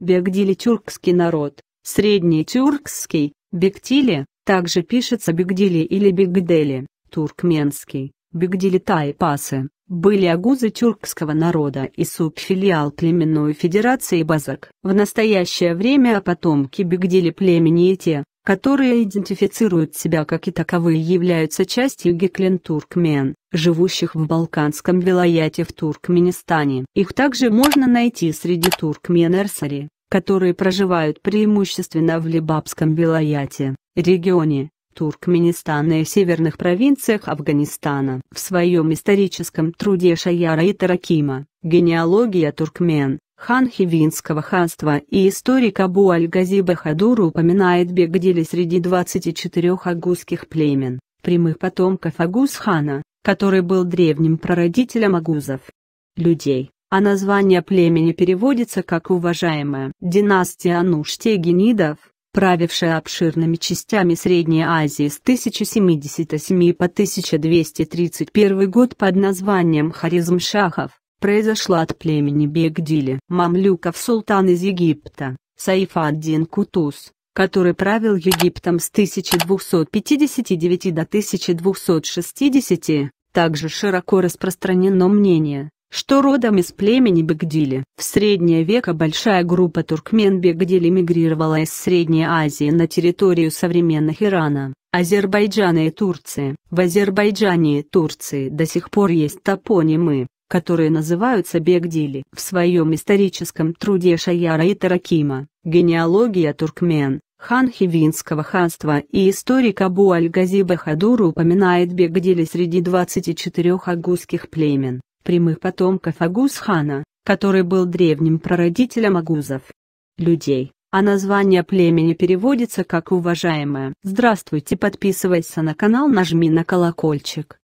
Бегдили тюркский народ, средний тюркский, Бегтили, также пишется Бегдили или Бегдели, туркменский, Бегдили тайпасы, были агузы тюркского народа и субфилиал племенной федерации Базак. В настоящее время потомки Бегдили племени и те, которые идентифицируют себя как и таковые являются частью геклен туркмен, живущих в Балканском вилаяте в Туркменистане. Их также можно найти среди туркмен Эрсари, которые проживают преимущественно в Либабском вилаяте, регионе, Туркменистана и северных провинциях Афганистана. В своем историческом труде Шаяра и Таракима «Генеалогия туркмен» хан Хивинского ханства и историк Абу Аль-Гази Бахадур упоминает Бегдели среди 24 агузских племен, прямых потомков Агуз-хана, который был древним прародителем агузов. Людей, а название племени переводится как «уважаемая». Династия Ануштегенидов, правившая обширными частями Средней Азии с 1077 по 1231 год под названием Харизмшахов, произошла от племени Бегдили. Мамлюков султан из Египта, Саиф ад-Дин Кутуз, который правил Египтом с 1259 до 1260, также широко распространено мнение, что родом из племени Бегдили. В среднее века большая группа туркмен Бегдили мигрировала из Средней Азии на территорию современных Ирана, Азербайджана и Турции. В Азербайджане и Турции до сих пор есть топонимы, которые называются Бегдили. В своем историческом труде Шаяра и Таракима «Генеалогия туркмен», хан Хивинского ханства и историк Абу Аль-Гази Бахадур упоминает Бегдили среди 24 агузских племен, прямых потомков Агуз-хана, который был древним прародителем агузов. Людей, а название племени переводится как уважаемая. Здравствуйте, подписывайся на канал, нажми на колокольчик.